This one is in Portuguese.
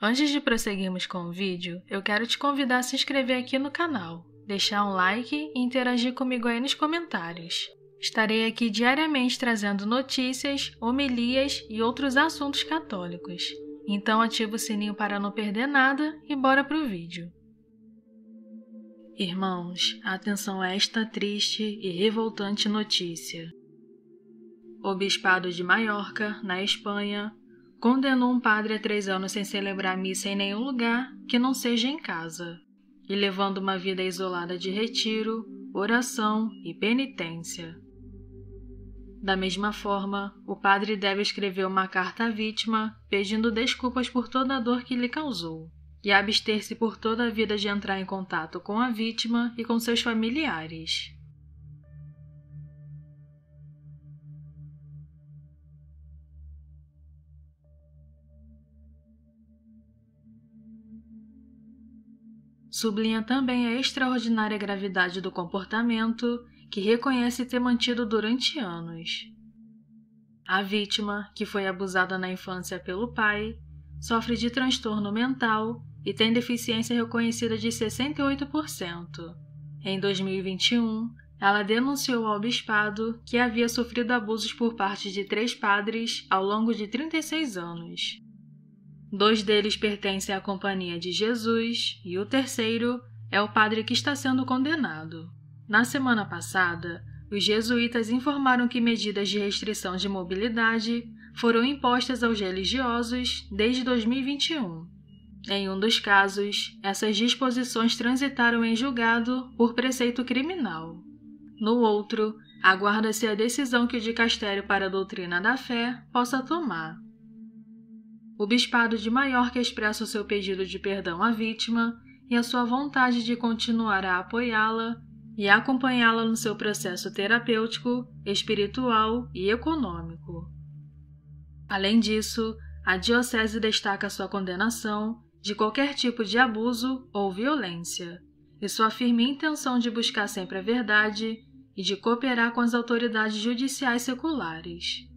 Antes de prosseguirmos com o vídeo, eu quero te convidar a se inscrever aqui no canal, deixar um like e interagir comigo aí nos comentários. Estarei aqui diariamente trazendo notícias, homilias e outros assuntos católicos. Então ativa o sininho para não perder nada e bora pro vídeo. Irmãos, atenção a esta triste e revoltante notícia. O Bispado de Maiorca, na Espanha, Condenou um padre a três anos sem celebrar missa em nenhum lugar que não seja em casa, e levando uma vida isolada de retiro, oração e penitência. Da mesma forma, o padre deve escrever uma carta à vítima pedindo desculpas por toda a dor que lhe causou e abster-se por toda a vida de entrar em contato com a vítima e com seus familiares. Sublinha também a extraordinária gravidade do comportamento, que reconhece ter mantido durante anos. A vítima, que foi abusada na infância pelo pai, sofre de transtorno mental e tem deficiência reconhecida de 68%. Em 2021, ela denunciou ao bispado que havia sofrido abusos por parte de três padres ao longo de 36 anos. Dois deles pertencem à Companhia de Jesus e o terceiro é o padre que está sendo condenado. Na semana passada, os jesuítas informaram que medidas de restrição de mobilidade foram impostas aos religiosos desde 2021. Em um dos casos, essas disposições transitaram em julgado por preceito criminal. No outro, aguarda-se a decisão que o dicastério para a doutrina da fé possa tomar. O bispado de Maiorca expressa o seu pedido de perdão à vítima e a sua vontade de continuar a apoiá-la e acompanhá-la no seu processo terapêutico, espiritual e econômico. Além disso, a Diocese destaca sua condenação de qualquer tipo de abuso ou violência e sua firme intenção de buscar sempre a verdade e de cooperar com as autoridades judiciais seculares.